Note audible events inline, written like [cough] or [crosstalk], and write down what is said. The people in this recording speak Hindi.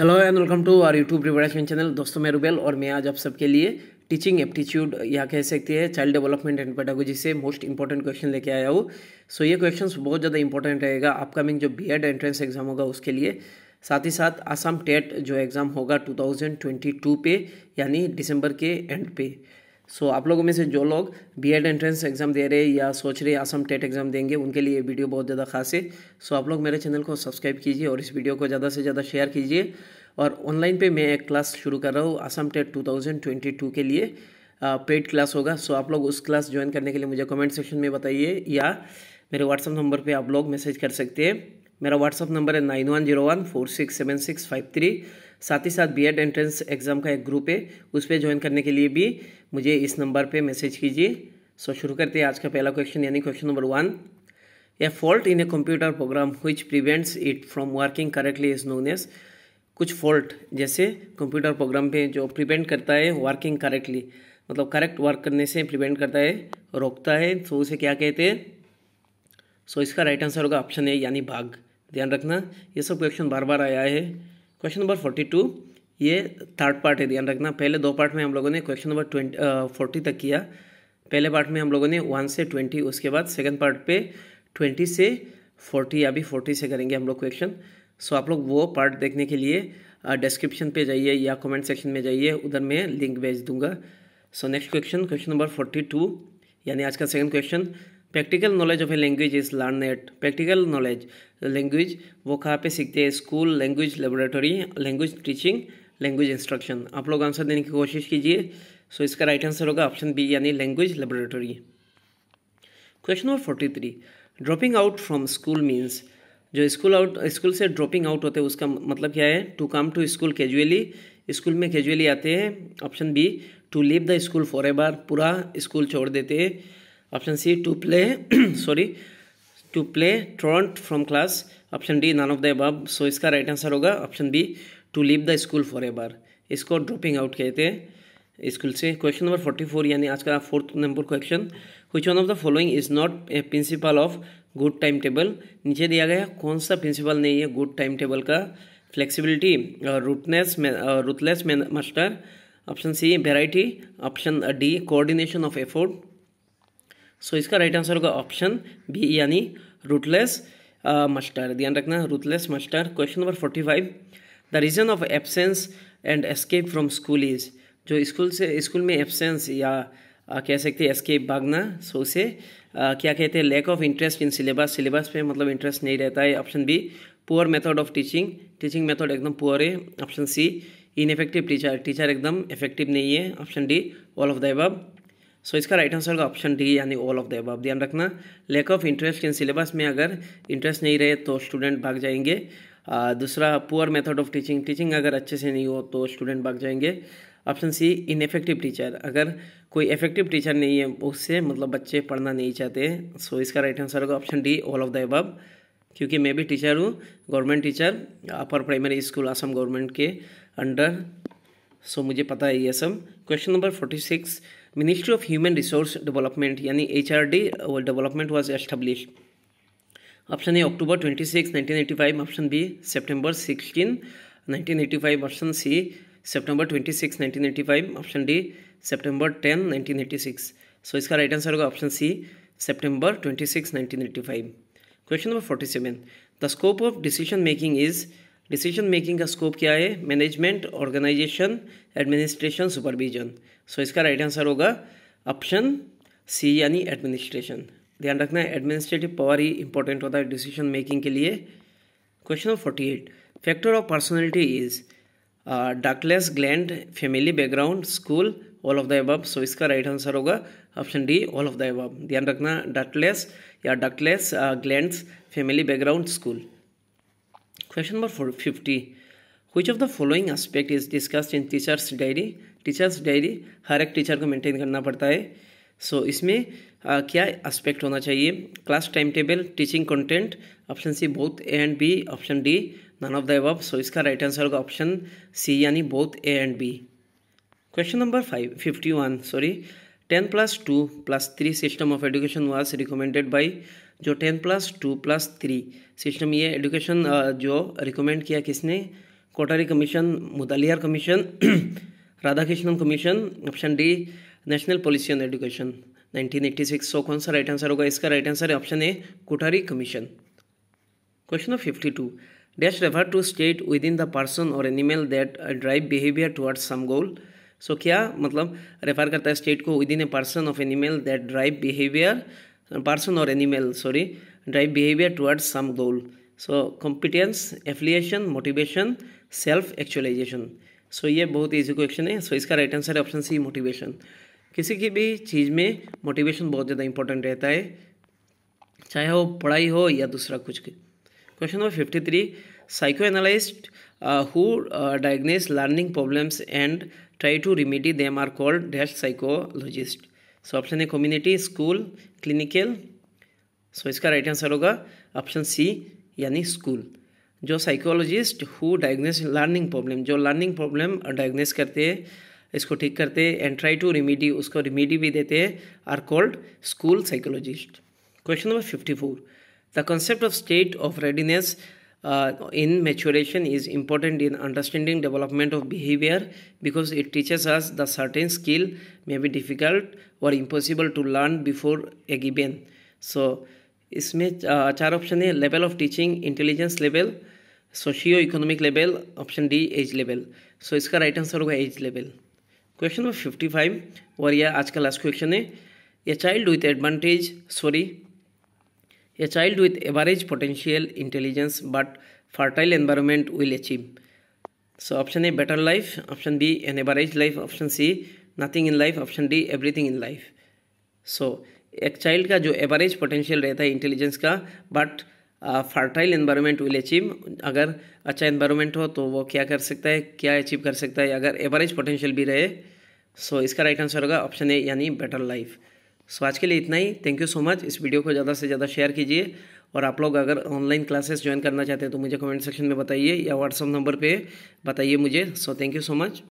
Hello and welcome to our YouTube reversement channel दोस्तों मैं रुबेल और मैं आज आप सबके लिए टीचिंग एप्टीट्यूड या कह सकते हैं चाइल्ड डेवलपमेंट एंड पेडागोजी से मोस्ट इंपॉर्टेंट क्वेश्चन लेके आया हूँ सो so, ये क्वेश्चन बहुत ज़्यादा इंपॉर्टेंट रहेगा अपकमिंग जो बी एड एंट्रेंस एग्जाम होगा उसके लिए साथ ही साथ आसाम टेट जो एग्ज़ाम होगा टू पे यानी दिसंबर के एंड पे सो so, आप लोगों में से जो लोग बी एड एंट्रेंस एग्ज़ाम दे रहे हैं या सोच रहे आसम टेट एग्ज़ाम देंगे उनके लिए ये वीडियो बहुत ज़्यादा खास है सो so, आप लोग मेरे चैनल को सब्सक्राइब कीजिए और इस वीडियो को ज़्यादा से ज़्यादा शेयर कीजिए और ऑनलाइन पे मैं एक क्लास शुरू कर रहा हूँ आसम टेट 2022 के लिए पेड क्लास होगा सो so, आप लोग उस क्लास ज्वाइन करने के लिए मुझे कमेंट सेक्शन में बताइए या मेरे व्हाट्सअप नंबर पर आप लोग मैसेज कर सकते हैं मेरा व्हाट्सअप नंबर है nine one zero one four six seven six five three साथ ही साथ बीएड एंट्रेंस एग्ज़ाम का एक ग्रुप है उस पर ज्वाइन करने के लिए भी मुझे इस नंबर पर मैसेज कीजिए सो शुरू करते हैं आज का पहला क्वेश्चन यानी question number one a fault in a computer program which prevents it from working correctly is known as कुछ फॉल्ट जैसे कंप्यूटर प्रोग्राम पे जो प्रिवेंट करता है वर्किंग करेक्टली मतलब करेक्ट वर्क करने से प्रिवेंट करता है रोकता है तो उसे क्या कहते हैं सो इसका राइट आंसर होगा ऑप्शन ए यानी भाग ध्यान रखना ये सब क्वेश्चन बार बार आया है क्वेश्चन नंबर फोर्टी टू ये थर्ड पार्ट है ध्यान रखना पहले दो पार्ट में हम लोगों ने क्वेश्चन नंबर ट्वेंटी फोर्टी तक किया पहले पार्ट में हम लोगों ने वन से ट्वेंटी उसके बाद सेकेंड पार्ट पे ट्वेंटी से फोर्टी या फोर्टी से करेंगे हम लोग क्वेश्चन सो आप लोग वो पार्ट देखने के लिए डिस्क्रिप्शन पे जाइए या कमेंट सेक्शन में जाइए उधर मैं लिंक भेज दूंगा so next question question number forty two यानी आज का second question practical knowledge of a language is learn at practical knowledge language वो कहाँ पे सीखते हैं school language laboratory language teaching language instruction आप लोग आंसर देने की कोशिश कीजिए सो so, इसका राइट आंसर होगा ऑप्शन बी यानी language laboratory question number forty three dropping out from school means जो स्कूल आउट स्कूल से ड्रॉपिंग आउट होते हैं उसका मतलब क्या है to come to school casually school में कैजुअली आते हैं option B to leave the school forever पूरा स्कूल छोड़ देते हैं option C to play sorry to play torrent from class option D none of the above so इसका राइट आंसर होगा option B to leave the school forever इसको ड्रॉपिंग आउट कहते हैं स्कूल से क्वेश्चन नंबर फोर्टी फोर यानी आज का fourth number question which one of the following is not a principle of good time table नीचे दिया गया कौन सा प्रिंसिपल नहीं है गुड टाइम टेबल का फ्लेक्सिबिलिटी रूटनेस ruthless master option C variety option D coordination of effort so इसका राइट आंसर होगा ऑप्शन बी यानी रूटलेस मस्टर uh, ध्यान रखना ruthless master question number forty five the reason of absence and escape from school is जो स्कूल से स्कूल में एब्सेंस या आ, uh, कह सकते हैं एस्केप भागना सो उसे uh, क्या कहते हैं lack of interest in syllabus syllabus पे मतलब इंटरेस्ट नहीं रहता है option B poor method of teaching teaching method एकदम पुअर है option C ineffective teacher teacher एकदम इफेक्टिव नहीं है option D all of the above so so, इसका राइट आंसर का ऑप्शन डी यानी ऑल ऑफ द अब ध्यान रखना lack of interest in syllabus में अगर इंटरेस्ट नहीं रहे तो स्टूडेंट भाग जाएंगे आ, दूसरा poor method of teaching teaching अगर अच्छे से नहीं हो तो स्टूडेंट भाग जाएंगे ऑप्शन सी इनफेक्टिव टीचर अगर कोई इफेक्टिव टीचर नहीं है उससे मतलब बच्चे पढ़ना नहीं चाहते सो so, इसका राइट आंसर होगा option D all of the above क्योंकि मैं भी टीचर हूँ government teacher upper primary school Assam government के अंडर सो so, मुझे पता है ये सब question number forty six ministry of human resource development यानी H R D development was establish option A October twenty six nineteen eighty five option B September sixteen nineteen eighty five option C September twenty six nineteen eighty five option D September ten nineteen eighty six so इसका राइट आंसर होगा option C September twenty six nineteen eighty five question number forty seven the scope of decision making is decision making का स्कोप क्या है management organisation administration supervision so इसका राइट आंसर होगा ऑप्शन सी यानी एडमिनिस्ट्रेशन ध्यान रखना है एडमिनिस्ट्रेटिव पावर ही इंपॉर्टेंट होता है डिसीजन मेकिंग के लिए question number forty eight factor of personality is ductless gland family background school all of the above so इसका राइट आंसर होगा option D all of the above ध्यान रखना डाकलेस या ductless gland family background school question number four fifty Which of the following aspect is discussed in teacher's diary teacher's diary हर एक टीचर को maintain करना पड़ता है सो so, इसमें आ, क्या aspect होना चाहिए class time table teaching content option C both A and B option D none of the above so इसका राइट आंसर होगा ऑप्शन सी यानी both A and B question number five fifty one sorry ten plus two plus three system of education was recommended by जो ten plus two plus three system ये एडुकेशन जो रिकमेंड किया किसने Kothari commission Mudaliar commission [clears throat] Radhakrishnan commission option D national policy on education 1986 so कौन सा राइट आंसर होगा इसका right answer option A Kothari commission question of fifty two dash refer to state within the person और animal that drive behaviour towards some goal so क्या मतलब रेफर करता है स्टेट को within a person of animal that drive behaviour person or animal sorry drive behavior towards some goal so competence affiliation motivation self actualisation so ये बहुत ईजी क्वेश्चन है सो so, इसका राइट आंसर है ऑप्शन सी मोटिवेशन किसी की भी चीज़ में मोटिवेशन बहुत ज़्यादा इंपॉर्टेंट रहता है चाहे वो पढ़ाई हो या दूसरा कुछ question number fifty three psycho analyst who diagnoses learning problems and try to remedy them are called dash psychologist so option है कम्युनिटी स्कूल क्लिनिकल सो इसका राइट आंसर होगा ऑप्शन सी यानी स्कूल जो psychologist who diagnose learning problem जो लर्निंग प्रॉब्लम डायग्नोस करते हैं इसको ठीक करते हैं एंड ट्राई टू रिमेडी उसको रिमेडी भी देते हैं are called school psychologist question number fifty four the concept of state of readiness uh, in maturation is important in understanding development of behavior because it teaches us the certain skill may be difficult or impossible to learn before a given so इसमें चार ऑप्शन है level of teaching intelligence level socio economic level option D age level so इसका राइट आंसर होगा age level question number fifty five और यह आज का लास्ट क्वेश्चन है a child with advantage sorry A child with average potential intelligence but fertile environment will achieve. So option A better life, option B an average life, option C nothing in life, option D everything in life. So एक चाइल्ड का जो एवरेज पोटेंशियल रहता है इंटेलिजेंस का but fertile environment will achieve अगर अच्छा इन्वायरमेंट हो तो वो क्या कर सकता है क्या अचीव कर सकता है अगर एवरेज पोटेंशियल भी रहे सो so, इसका राइट आंसर होगा ऑप्शन ए यानी बेटर लाइफ सो आज के लिए इतना ही थैंक यू सो मच इस वीडियो को ज़्यादा से ज़्यादा शेयर कीजिए और आप लोग अगर ऑनलाइन क्लासेस ज्वाइन करना चाहते हैं तो मुझे कमेंट सेक्शन में बताइए या व्हाट्सअप नंबर पे बताइए मुझे so thank you so much